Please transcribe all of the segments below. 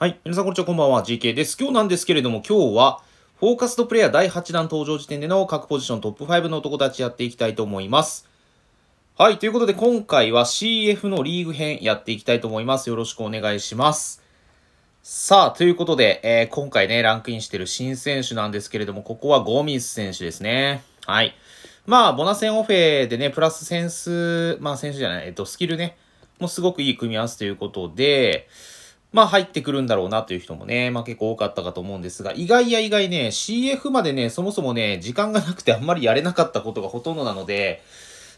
はい。皆さん、こんにちは。こんばんは。GK です。今日なんですけれども、今日は、フォーカストプレイヤー第8弾登場時点での各ポジショントップ5の男たちやっていきたいと思います。はい。ということで、今回は CF のリーグ編やっていきたいと思います。よろしくお願いします。さあ、ということで、えー、今回ね、ランクインしてる新選手なんですけれども、ここはゴミス選手ですね。はい。まあ、ボナセンオフェでね、プラスセンス、まあ、選手じゃない、えっと、スキルね、もうすごくいい組み合わせということで、まあ入ってくるんだろうなという人もね、まあ結構多かったかと思うんですが、意外や意外ね、CF までね、そもそもね、時間がなくてあんまりやれなかったことがほとんどなので、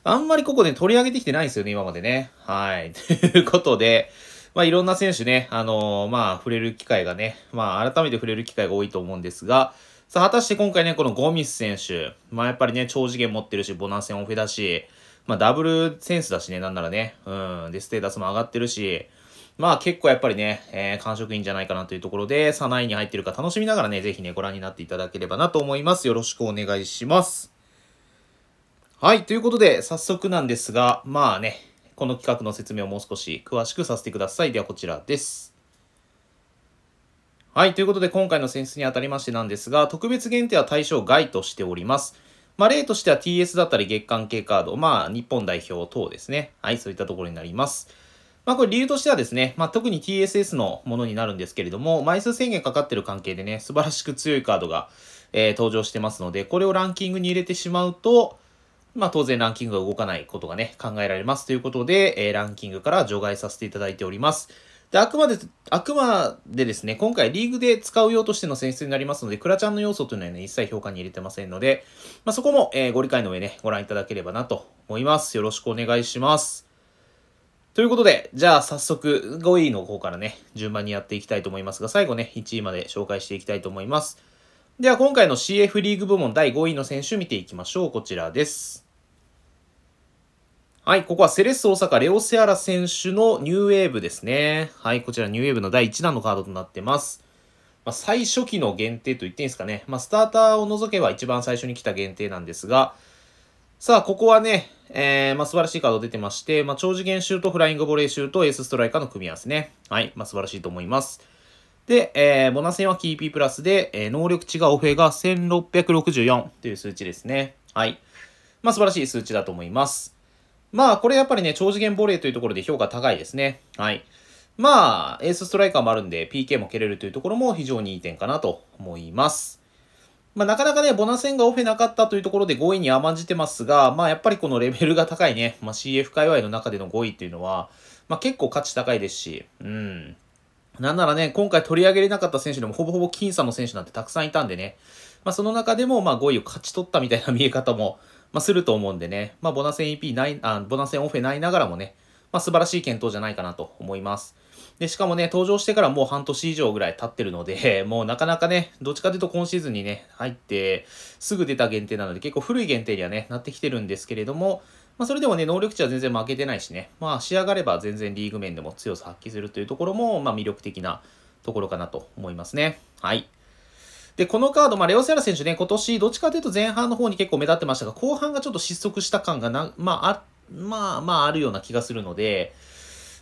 あんまりここね、取り上げてきてないんですよね、今までね。はい。ということで、まあいろんな選手ね、あのー、まあ触れる機会がね、まあ改めて触れる機会が多いと思うんですが、さあ果たして今回ね、このゴミス選手、まあやっぱりね、超次元持ってるし、ボナン戦オフェだし、まあダブルセンスだしね、なんならね、うん、で、ステータスも上がってるし、まあ結構やっぱりね、えー、完食いいんじゃないかなというところで、さあ何に入ってるか楽しみながらね、ぜひね、ご覧になっていただければなと思います。よろしくお願いします。はい、ということで、早速なんですが、まあね、この企画の説明をもう少し詳しくさせてください。ではこちらです。はい、ということで今回の選出にあたりましてなんですが、特別限定は対象外としております。まあ、例としては TS だったり月間系カード、まあ、日本代表等ですね。はい、そういったところになります。まあこれ理由としてはですね、まあ特に TSS のものになるんですけれども、枚数制限かかってる関係でね、素晴らしく強いカードが、えー、登場してますので、これをランキングに入れてしまうと、まあ当然ランキングが動かないことがね、考えられますということで、えー、ランキングから除外させていただいております。で、あくまで、あくまでですね、今回リーグで使う用としての選出になりますので、クラちゃんの要素というのはね、一切評価に入れてませんので、まあ、そこも、えー、ご理解の上ね、ご覧いただければなと思います。よろしくお願いします。ということで、じゃあ早速5位の方からね、順番にやっていきたいと思いますが、最後ね、1位まで紹介していきたいと思います。では今回の CF リーグ部門第5位の選手見ていきましょう。こちらです。はい、ここはセレッソ大阪レオセアラ選手のニューウェーブですね。はい、こちらニューウェーブの第1弾のカードとなってます。まあ、最初期の限定と言っていいんですかね。まあ、スターターを除けば一番最初に来た限定なんですが、さあ、ここはね、えー、まあ、素晴らしいカード出てまして、まあ、超次元シュート、フライングボレーシュート、エースストライカーの組み合わせね。はい、まあ、素晴らしいと思います。で、えー、ボナセ戦はキーピープラスで、えー、能力値がオフェが1664という数値ですね。はい。まあ、素晴らしい数値だと思います。まあ、これやっぱりね、超次元ボレーというところで評価高いですね。はい。まあ、エースストライカーもあるんで、PK も蹴れるというところも非常にいい点かなと思います。まあ、なかなかね、ボナセンがオフェなかったというところで5位に甘んじてますが、まあ、やっぱりこのレベルが高いね、まあ、CF 界隈の中での5位っていうのは、まあ、結構価値高いですし、うん。なんならね、今回取り上げれなかった選手でもほぼほぼ僅差の選手なんてたくさんいたんでね、まあ、その中でもまあ5位を勝ち取ったみたいな見え方も、まあ、すると思うんでね、まあ、ボナセン EP ない、あボナセンオフェないながらもね、まあ、素晴らしい検討じゃないかなと思います。で、しかもね、登場してからもう半年以上ぐらい経ってるので、もうなかなかね、どっちかというと今シーズンにね、入って、すぐ出た限定なので、結構古い限定にはね、なってきてるんですけれども、まあ、それでもね、能力値は全然負けてないしね、まあ、仕上がれば全然リーグ面でも強さ発揮するというところも、まあ、魅力的なところかなと思いますね。はい。で、このカード、まあ、レオセラ選手ね、今年、どっちかというと前半の方に結構目立ってましたが、後半がちょっと失速した感がな、まあ、あまあ、まあ、あるような気がするので、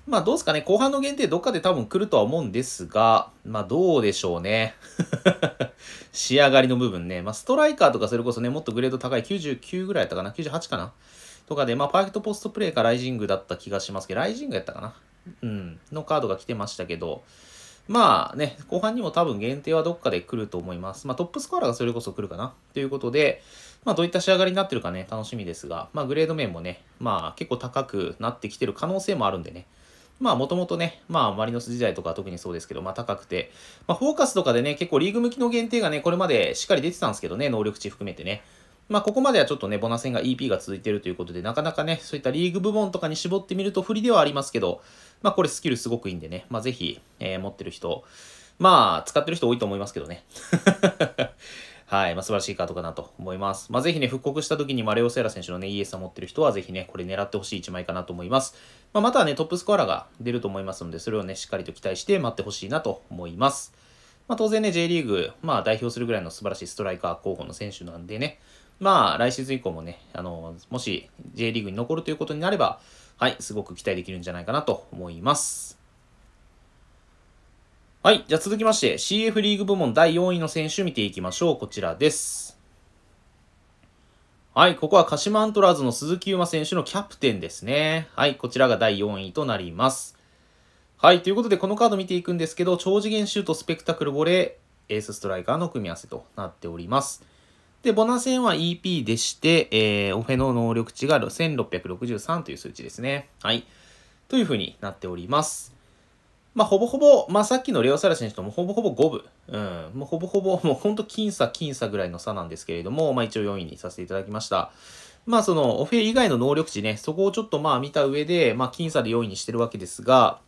まあどうですかね、後半の限定どっかで多分来るとは思うんですが、まあどうでしょうね。仕上がりの部分ね。まあストライカーとかそれこそね、もっとグレード高い99ぐらいやったかな ?98 かなとかで、まあパーフェクトポストプレイかライジングだった気がしますけど、ライジングやったかなうん。のカードが来てましたけど、まあね、後半にも多分限定はどっかで来ると思います。まあトップスコアラがそれこそ来るかなということで、まあどういった仕上がりになってるかね、楽しみですが、まあグレード面もね、まあ結構高くなってきてる可能性もあるんでね、まあもともとね、まあマリノス時代とか特にそうですけど、まあ高くて、まあフォーカスとかでね、結構リーグ向きの限定がね、これまでしっかり出てたんですけどね、能力値含めてね。まあここまではちょっとね、ボナ戦が EP が続いてるということで、なかなかね、そういったリーグ部門とかに絞ってみると不利ではありますけど、まあこれスキルすごくいいんでね、まあぜひ、えー、持ってる人、まあ使ってる人多いと思いますけどね。はい、まあ、素晴らしいカードかなと思います。まあ、ぜひね、復刻した時にマレオ・セーラ選手のね、イエスを持ってる人は、ぜひね、これ狙ってほしい1枚かなと思います。まあ、またはね、トップスコアラが出ると思いますので、それをね、しっかりと期待して待ってほしいなと思います。まあ、当然ね、J リーグ、まあ、代表するぐらいの素晴らしいストライカー候補の選手なんでね、まあ、来シーズン以降もね、あの、もし J リーグに残るということになれば、はい、すごく期待できるんじゃないかなと思います。はい。じゃあ続きまして、CF リーグ部門第4位の選手見ていきましょう。こちらです。はい。ここは鹿島アントラーズの鈴木優馬選手のキャプテンですね。はい。こちらが第4位となります。はい。ということで、このカード見ていくんですけど、超次元シュート、スペクタクルボレー、エースストライカーの組み合わせとなっております。で、ボナセンは EP でして、えー、オフェの能力値が1663という数値ですね。はい。というふうになっております。まあ、ほぼほぼ、まあ、さっきのレオサラ選手ともほぼほぼ五分。うん。もうほぼほぼ、もうほんと僅差、僅差ぐらいの差なんですけれども、まあ、一応4位にさせていただきました。まあ、その、オフェ以外の能力値ね、そこをちょっとまあ見た上で、まあ、僅差で4位にしてるわけですが、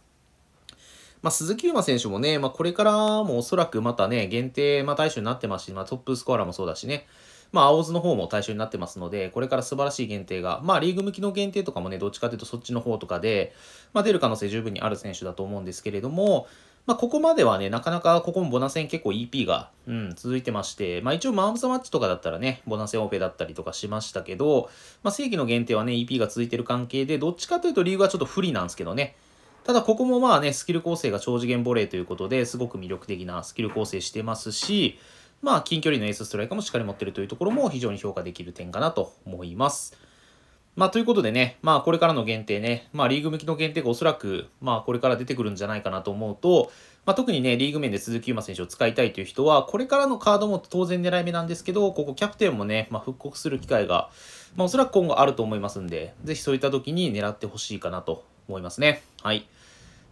まあ、鈴木優馬選手もね、まあ、これからもおそらくまたね、限定、まあ、対象になってますし、まあ、トップスコアラーもそうだしね、まあ、青ズの方も対象になってますので、これから素晴らしい限定が、まあ、リーグ向きの限定とかもね、どっちかというとそっちの方とかで、まあ、出る可能性十分にある選手だと思うんですけれども、まあ、ここまではね、なかなかここもボナセン結構 EP が、うん、続いてまして、まあ、一応マウンザマッチとかだったらね、ボナセンオペだったりとかしましたけど、まあ、正規の限定はね、EP が続いてる関係で、どっちかというとリーグはちょっと不利なんですけどね。ただここもまあね、スキル構成が超次元ボレーということで、すごく魅力的なスキル構成してますし、まあ、近距離のエースストライカーもしっかり持ってるというところも非常に評価できる点かなと思います。まあ、ということでね、まあ、これからの限定ね、まあ、リーグ向きの限定がおそらく、まあ、これから出てくるんじゃないかなと思うと、まあ、特にね、リーグ面で鈴木優馬選手を使いたいという人は、これからのカードも当然狙い目なんですけど、ここキャプテンもね、まあ、復刻する機会が、まあ、おそらく今後あると思いますんで、ぜひそういった時に狙ってほしいかなと思いますね。はい。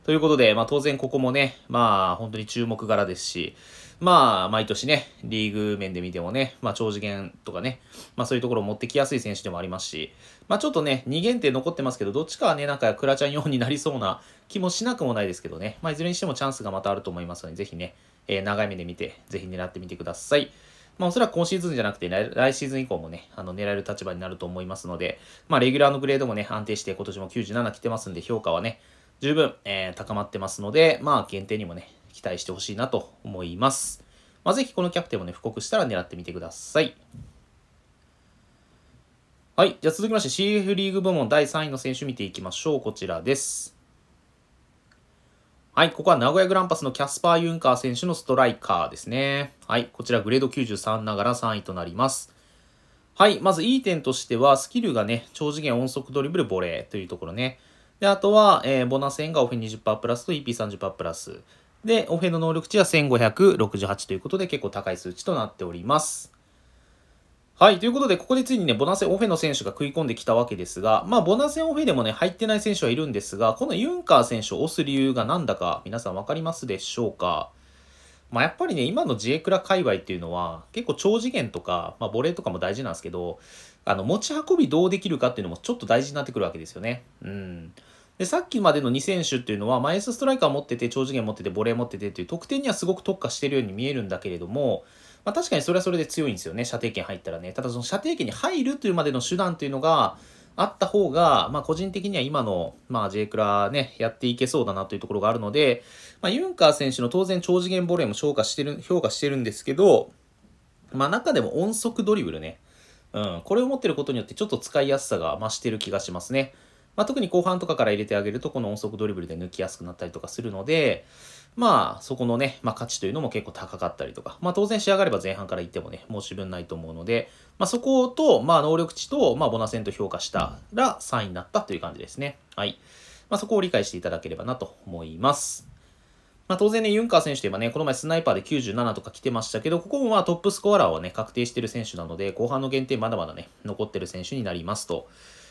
ということで、まあ、当然ここもね、まあ、本当に注目柄ですし、まあ、毎年ね、リーグ面で見てもね、まあ、長次元とかね、まあ、そういうところを持ってきやすい選手でもありますし、まあ、ちょっとね、2限定残ってますけど、どっちかはね、なんか、クラちゃん4になりそうな気もしなくもないですけどね、まあ、いずれにしてもチャンスがまたあると思いますので、ぜひね、えー、長い目で見て、ぜひ狙ってみてください。まあ、おそらく今シーズンじゃなくて来、来シーズン以降もね、あの狙える立場になると思いますので、まあ、レギュラーのグレードもね、安定して今年も97来てますんで、評価はね、十分、えー、高まってますので、まあ、限定にもね、期待してほしいなと思います。まあ、ぜひこのキャプテンもね、布告したら狙ってみてください。はい。じゃあ続きまして CF リーグ部門第3位の選手見ていきましょう。こちらです。はい。ここは名古屋グランパスのキャスパー・ユンカー選手のストライカーですね。はい。こちらグレード93ながら3位となります。はい。まずいい点としては、スキルがね、超次元音速ドリブルボレーというところね。で、あとは、えー、ボナ戦がオフェン20%プラスと EP30% プラス。で、オフェの能力値は1568ということで結構高い数値となっております。はい。ということで、ここでついにね、ボナセオフェの選手が食い込んできたわけですが、まあ、ボナセオフェでもね、入ってない選手はいるんですが、このユンカー選手を押す理由がなんだか、皆さんわかりますでしょうかまあ、やっぱりね、今のジエクラ界隈っていうのは、結構長次元とか、まあ、ボレーとかも大事なんですけど、あの、持ち運びどうできるかっていうのもちょっと大事になってくるわけですよね。うん。で、さっきまでの2選手っていうのは、まあ、エースストライカー持ってて、長次元持ってて、ボレー持っててっていう得点にはすごく特化してるように見えるんだけれども、まあ、確かにそれはそれで強いんですよね、射程圏入ったらね。ただその射程圏に入るというまでの手段というのが、あった方が、まあ、個人的には今の、まあ、J クラね、やっていけそうだなというところがあるので、まあ、ユンカー選手の当然超次元ボレーも評価してる、評価してるんですけど、まあ、中でも音速ドリブルね、うん、これを持ってることによってちょっと使いやすさが増してる気がしますね。まあ、特に後半とかから入れてあげると、この音速ドリブルで抜きやすくなったりとかするので、まあ、そこのね、まあ、価値というのも結構高かったりとか、まあ、当然仕上がれば前半から行ってもね、申し分ないと思うので、まあ、そこと、まあ、能力値と、まあ、ボナセンと評価したら3位になったという感じですね。はい。まあ、そこを理解していただければなと思います。まあ、当然ね、ユンカー選手といえばね、この前スナイパーで97とか来てましたけど、ここもまあトップスコアラーはね、確定してる選手なので、後半の限定まだまだね、残ってる選手になりますと。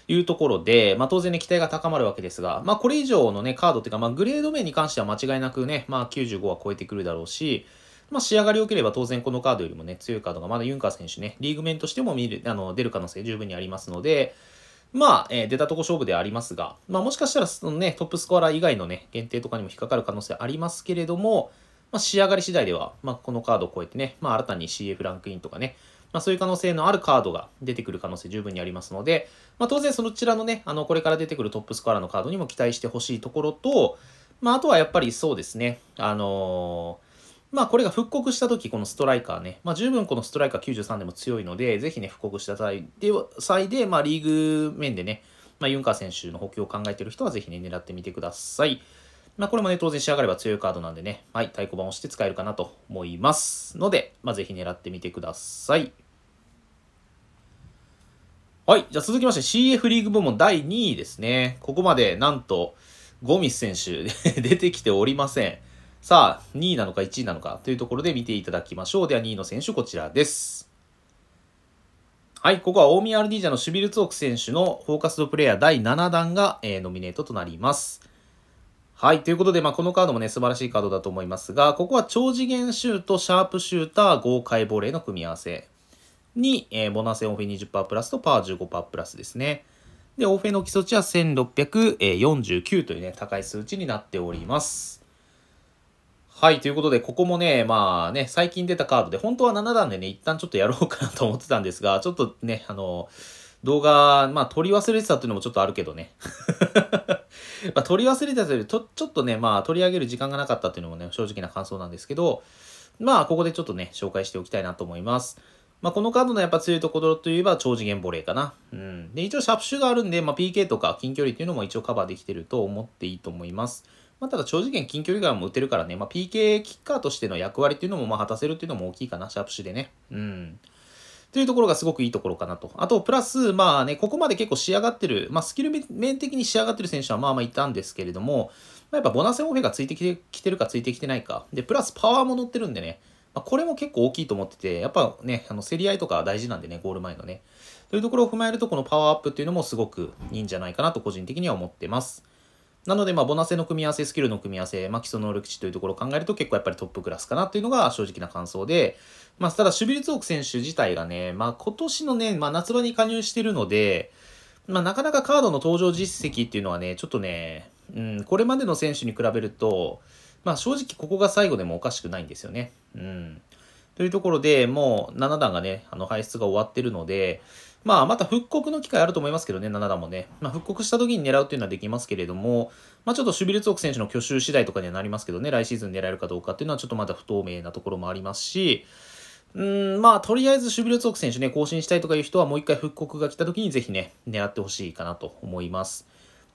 いうところで、まあ、当然ね、期待が高まるわけですが、まあ、これ以上のね、カードっていうか、まあ、グレード面に関しては間違いなくね、まあ、95は超えてくるだろうし、まあ、仕上がり良ければ当然このカードよりもね、強いカードがまだユンカー選手ね、リーグ面としても見るあの出る可能性十分にありますので、まあ、えー、出たとこ勝負ではありますが、まあ、もしかしたらその、ね、トップスコアラー以外のね、限定とかにも引っかかる可能性ありますけれども、まあ、仕上がり次第では、まあ、このカードを超えてね、まあ、新たに CF ランクインとかね、まあ、そういう可能性のあるカードが出てくる可能性十分にありますので、まあ、当然そちらのね、あの、これから出てくるトップスコアラのカードにも期待してほしいところと、まあ、あとはやっぱりそうですね、あのー、まあこれが復刻した時、このストライカーね、まあ十分このストライカー93でも強いので、ぜひね、復刻した際で、際でまあリーグ面でね、まあユンカー選手の補強を考えてる人はぜひね、狙ってみてください。まあ、これもね、当然仕上がれば強いカードなんでね、はい、太鼓判をして使えるかなと思いますので、まあ、ぜひ狙ってみてください。はい。じゃあ続きまして CF リーグ部門第2位ですね。ここまでなんとゴミス選手 出てきておりません。さあ、2位なのか1位なのかというところで見ていただきましょう。では2位の選手こちらです。はい。ここは大宮アルディージャのシュビルツオク選手のフォーカスドプレイヤー第7弾が、えー、ノミネートとなります。はい。ということで、まあ、このカードもね、素晴らしいカードだと思いますが、ここは超次元シュート、シャープシューター、豪快ボレーの組み合わせに、えー、ボナスオフェ20%プラスとパー15%プラスですね。で、オフェの基礎値は1649というね、高い数値になっております。はい。ということで、ここもね、まあね、最近出たカードで、本当は7段でね、一旦ちょっとやろうかなと思ってたんですが、ちょっとね、あのー動画、まあ、撮り忘れてたっていうのもちょっとあるけどね。まあ、撮り忘れてたというより、ちょっとね、まあ、取り上げる時間がなかったっていうのもね、正直な感想なんですけど、まあ、ここでちょっとね、紹介しておきたいなと思います。まあ、このカードのやっぱ強いところといえば、超次元ボレーかな。うん。で、一応、シャプシュがあるんで、まあ、PK とか近距離っていうのも一応カバーできてると思っていいと思います。まあ、ただ、超次元近距離側も打てるからね、まあ、PK キッカーとしての役割っていうのも、まあ、果たせるっていうのも大きいかな、シャプシュでね。うん。というところがすごくいいところかなと。あと、プラス、まあね、ここまで結構仕上がってる、まあ、スキル面的に仕上がってる選手はまあまあいたんですけれども、まあ、やっぱボナセオフェがついてきてきてるかついてきてないか。で、プラスパワーも乗ってるんでね、まあ、これも結構大きいと思ってて、やっぱね、あの競り合いとか大事なんでね、ゴール前のね。というところを踏まえると、このパワーアップっていうのもすごくいいんじゃないかなと個人的には思ってます。なので、まあ、ボナセの組み合わせ、スキルの組み合わせ、まあ、基礎能力値というところを考えると結構やっぱりトップクラスかなというのが正直な感想で、まあ、ただ、守備率く選手自体がね、まあ、今年のね、まあ、夏場に加入してるので、まあ、なかなかカードの登場実績っていうのはね、ちょっとね、うん、これまでの選手に比べると、まあ、正直ここが最後でもおかしくないんですよね。うん。というところでもう7段がね、あの、排出が終わってるので、まあ、また復刻の機会あると思いますけどね、7段もね。まあ、復刻した時に狙うっていうのはできますけれども、まあ、ちょっとシュビルツォク選手の去就次第とかにはなりますけどね、来シーズン狙えるかどうかっていうのはちょっとまだ不透明なところもありますし、うん、まあ、とりあえずシュビルツォク選手ね、更新したいとかいう人はもう一回復刻が来た時にぜひね、狙ってほしいかなと思います。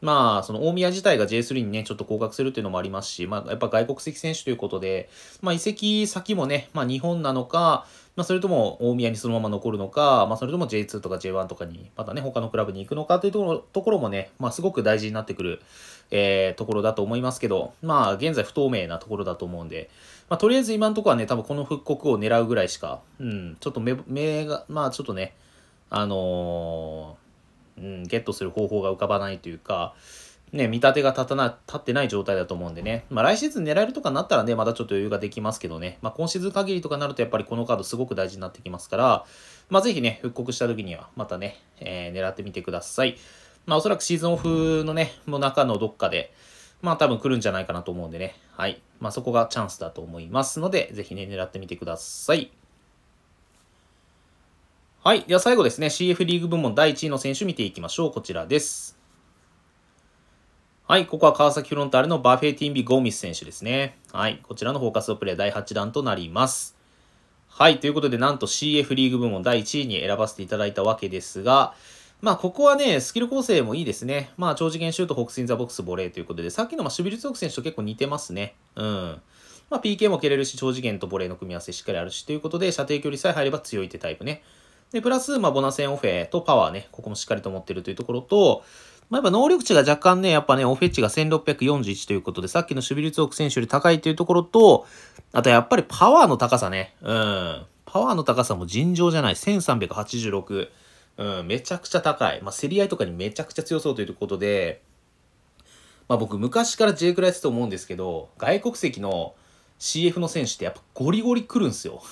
まあ、その大宮自体が J3 にね、ちょっと降格するっていうのもありますし、まあ、やっぱ外国籍選手ということで、まあ、移籍先もね、まあ、日本なのか、まあ、それとも大宮にそのまま残るのか、まあ、それとも J2 とか J1 とかに、またね、他のクラブに行くのかというところところもね、まあ、すごく大事になってくる、えー、ところだと思いますけど、まあ、現在不透明なところだと思うんで、まあ、とりあえず今のところはね、多分この復刻を狙うぐらいしか、うん、ちょっと目、目が、まあ、ちょっとね、あのーうん、ゲットする方法が浮かばないというか、ね、見立てが立たな、立ってない状態だと思うんでね。まあ来シーズン狙えるとかになったらね、まだちょっと余裕ができますけどね。まあ今シーズン限りとかになるとやっぱりこのカードすごく大事になってきますから、まあぜひね、復刻した時にはまたね、えー、狙ってみてください。まあおそらくシーズンオフのね、の中のどっかで、まあ多分来るんじゃないかなと思うんでね。はい。まあそこがチャンスだと思いますので、ぜひね、狙ってみてください。はい。では最後ですね、CF リーグ部門第1位の選手見ていきましょう。こちらです。はい。ここは川崎フロンターレのバフェティンビ・ゴミス選手ですね。はい。こちらのフォーカスオプレイ第8弾となります。はい。ということで、なんと CF リーグ部門第1位に選ばせていただいたわけですが、まあ、ここはね、スキル構成もいいですね。まあ、超次元シュート、ホックスインザボックス、ボレーということで、さっきのまあ守備率力選手と結構似てますね。うん。まあ、PK も蹴れるし、超次元とボレーの組み合わせしっかりあるし、ということで、射程距離さえ入れば強いってタイプね。で、プラス、まあ、ボナセンオフェとパワーね、ここもしっかりと持ってるというところと、まあ、やっぱ能力値が若干ね、やっぱね、オフェッが1641ということで、さっきの守備率く選手より高いというところと、あとやっぱりパワーの高さね、うん。パワーの高さも尋常じゃない。1386。うん、めちゃくちゃ高い。まあ、競り合いとかにめちゃくちゃ強そうということで、まあ、僕昔から J クライスと思うんですけど、外国籍の CF の選手ってやっぱゴリゴリ来るんすよ。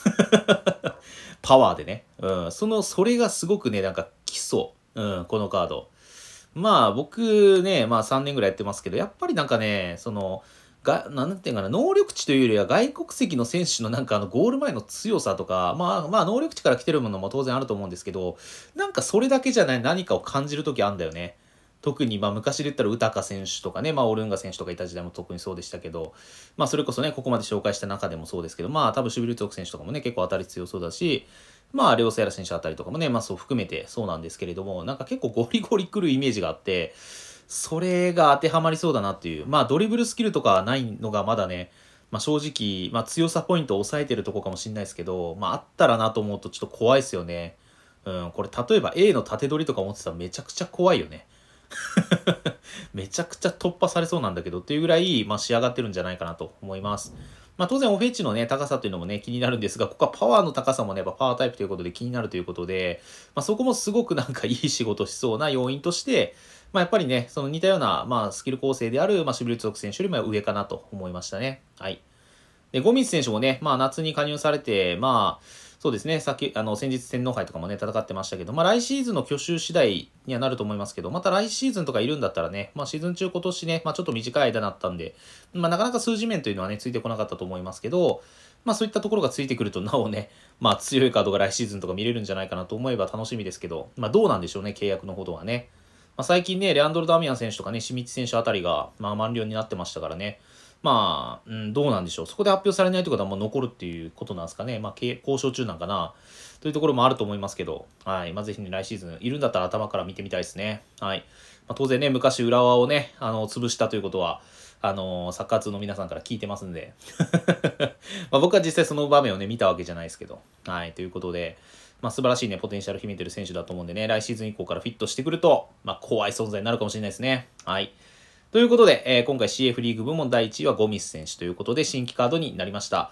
パワーでね。うん。その、それがすごくね、なんか基礎。うん、このカード。まあ僕ね、まあ3年ぐらいやってますけど、やっぱりなんかね、その、が、なんていうかな、能力値というよりは外国籍の選手のなんかあのゴール前の強さとか、まあまあ能力値から来てるものも当然あると思うんですけど、なんかそれだけじゃない何かを感じるときあるんだよね。特にまあ昔で言ったら宇高選手とかね、まあ、オルンガ選手とかいた時代も特にそうでしたけど、まあ、それこそねここまで紹介した中でもそうですけど、まあ、多分シュビルツォク選手とかもね結構当たり強そうだし、まあ、レオセラ選手あたりとかもね、まあ、そう含めてそうなんですけれどもなんか結構ゴリゴリくるイメージがあってそれが当てはまりそうだなっていう、まあ、ドリブルスキルとかないのがまだねまあ、正直、まあ、強さポイントを抑えてるとこかもしれないですけど、まあ、あったらなと思うとちょっと怖いですよね。うん、これ例えば A の縦取りとか持ってたらめちゃくちゃ怖いよね。めちゃくちゃ突破されそうなんだけどっていうぐらい、まあ、仕上がってるんじゃないかなと思います。まあ、当然オフェチのね、高さというのもね、気になるんですが、ここはパワーの高さもね、やっぱパワータイプということで気になるということで、まあ、そこもすごくなんかいい仕事しそうな要因として、まあ、やっぱりね、その似たような、まあ、スキル構成である、まあ、シビル属選手よりも上かなと思いましたね。はい。で、ゴミス選手もね、まあ、夏に加入されて、まあ、そうですね、さっき、あの、先日天皇杯とかもね、戦ってましたけど、まあ来シーズンの去就次第にはなると思いますけど、また来シーズンとかいるんだったらね、まあシーズン中今年ね、まあちょっと短い間だったんで、まあなかなか数字面というのはね、ついてこなかったと思いますけど、まあそういったところがついてくると、なおね、まあ強いカードが来シーズンとか見れるんじゃないかなと思えば楽しみですけど、まあどうなんでしょうね、契約のほどはね。まあ最近ね、レアンドロ・ダミアン選手とかね、清水選手あたりが、まあ満了になってましたからね、まあ、うん、どうなんでしょう。そこで発表されないということはもう残るっていうことなんですかね。まあ、交渉中なんかな。というところもあると思いますけど、はい。まあ、ぜひね、来シーズン、いるんだったら頭から見てみたいですね。はい。まあ、当然ね、昔、浦和をね、あの、潰したということは、あのサッカー通の皆さんから聞いてますんで ま僕は実際その場面をね、見たわけじゃないですけど。はい。ということで、まあ、素晴らしいね、ポテンシャル秘めてる選手だと思うんでね、来シーズン以降からフィットしてくると、まあ、怖い存在になるかもしれないですね。はい。ということで、えー、今回 CF リーグ部門第1位はゴミス選手ということで、新規カードになりました。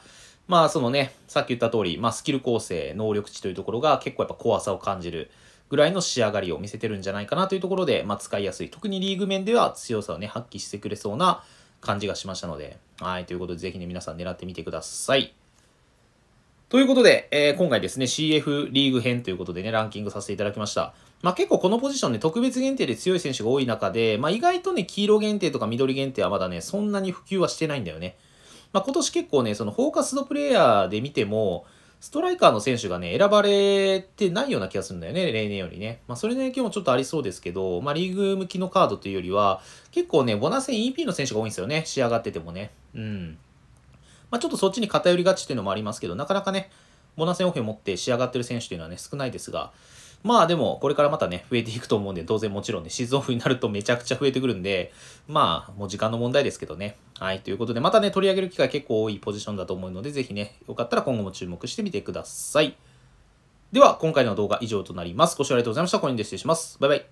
まあ、そのね、さっき言った通り、まあ、スキル構成、能力値というところが結構やっぱ怖さを感じるぐらいの仕上がりを見せてるんじゃないかなというところで、まあ、使いやすい。特にリーグ面では強さをね、発揮してくれそうな感じがしましたので、はい、ということで、ぜひね、皆さん狙ってみてください。ということで、えー、今回ですね、CF リーグ編ということでね、ランキングさせていただきました。まあ、結構このポジションね、特別限定で強い選手が多い中で、まあ、意外とね、黄色限定とか緑限定はまだね、そんなに普及はしてないんだよね。まあ、今年結構ね、そのフォーカスドプレイヤーで見ても、ストライカーの選手がね、選ばれてないような気がするんだよね、例年よりね。まあ、それの影響もちょっとありそうですけど、まあ、リーグ向きのカードというよりは、結構ね、ボナセン EP の選手が多いんですよね、仕上がっててもね。うん。まあ、ちょっとそっちに偏りがちというのもありますけど、なかなかね、ボナセンオフェを持って仕上がってる選手というのはね、少ないですが、まあでも、これからまたね、増えていくと思うんで、当然もちろんね、シーズンオフになるとめちゃくちゃ増えてくるんで、まあ、もう時間の問題ですけどね。はい、ということで、またね、取り上げる機会結構多いポジションだと思うので、ぜひね、よかったら今後も注目してみてください。では、今回の動画以上となります。ご視聴ありがとうございました。コインで失礼します。バイバイ。